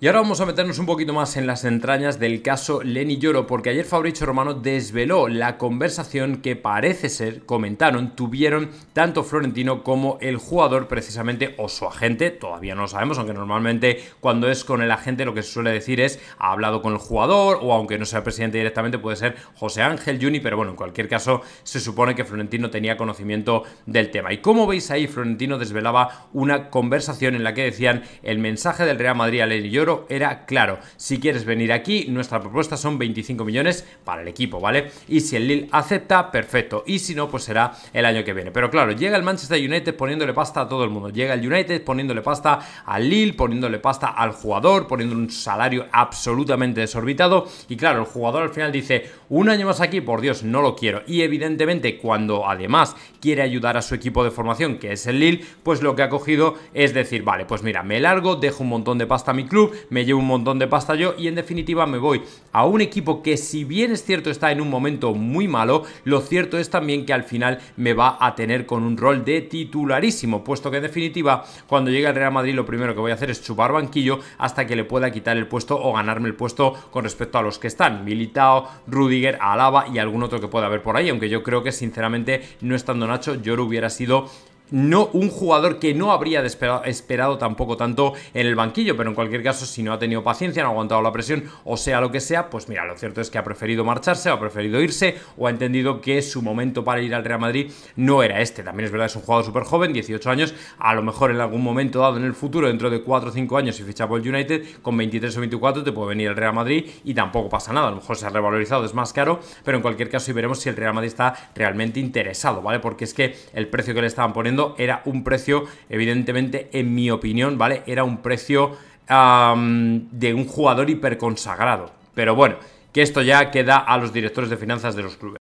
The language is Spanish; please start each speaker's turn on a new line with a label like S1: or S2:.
S1: Y ahora vamos a meternos un poquito más en las entrañas del caso Leni Lloro, porque ayer Fabricio Romano desveló la conversación que parece ser, comentaron, tuvieron tanto Florentino como el jugador precisamente o su agente, todavía no lo sabemos, aunque normalmente cuando es con el agente lo que se suele decir es ha hablado con el jugador o aunque no sea el presidente directamente puede ser José Ángel Juni, pero bueno, en cualquier caso se supone que Florentino tenía conocimiento del tema. Y como veis ahí, Florentino desvelaba una conversación en la que decían el mensaje del Real Madrid a Lenny Lloro era claro. Si quieres venir aquí, nuestra propuesta son 25 millones para el equipo, ¿vale? Y si el Lille acepta, perfecto. Y si no, pues será el año que viene. Pero claro, llega el Manchester United poniéndole pasta a todo el mundo. Llega el United poniéndole pasta al Lille, poniéndole pasta al jugador, poniéndole un salario absolutamente desorbitado. Y claro, el jugador al final dice, un año más aquí, por Dios, no lo quiero. Y evidentemente, cuando además quiere ayudar a su equipo de formación, que es el Lille, pues lo que ha cogido es decir, vale, pues mira, me largo, dejo un montón de pasta a mi club me llevo un montón de pasta yo y en definitiva me voy a un equipo que si bien es cierto está en un momento muy malo, lo cierto es también que al final me va a tener con un rol de titularísimo, puesto que en definitiva cuando llegue al Real Madrid lo primero que voy a hacer es chupar banquillo hasta que le pueda quitar el puesto o ganarme el puesto con respecto a los que están, Militao, Rudiger, Alaba y algún otro que pueda haber por ahí, aunque yo creo que sinceramente no estando Nacho, yo lo hubiera sido no un jugador que no habría esperado, tampoco tanto en el banquillo, pero en cualquier caso, si no ha tenido paciencia, no ha aguantado la presión, o sea lo que sea, pues mira, lo cierto es que ha preferido marcharse, ha preferido irse, o ha entendido que su momento para ir al Real Madrid no era este. También es verdad, es un jugador súper joven, 18 años, a lo mejor en algún momento dado en el futuro, dentro de 4 o 5 años, si ficha por el United, con 23 o 24 te puede venir al Real Madrid y tampoco pasa nada, a lo mejor se ha revalorizado, es más caro, pero en cualquier caso, y veremos si el Real Madrid está realmente interesado, ¿vale? Porque es que el precio que le estaban poniendo era un precio, evidentemente, en mi opinión, ¿vale? Era un precio de un jugador hiperconsagrado. Pero bueno, que esto ya queda a los directores de finanzas de los clubes.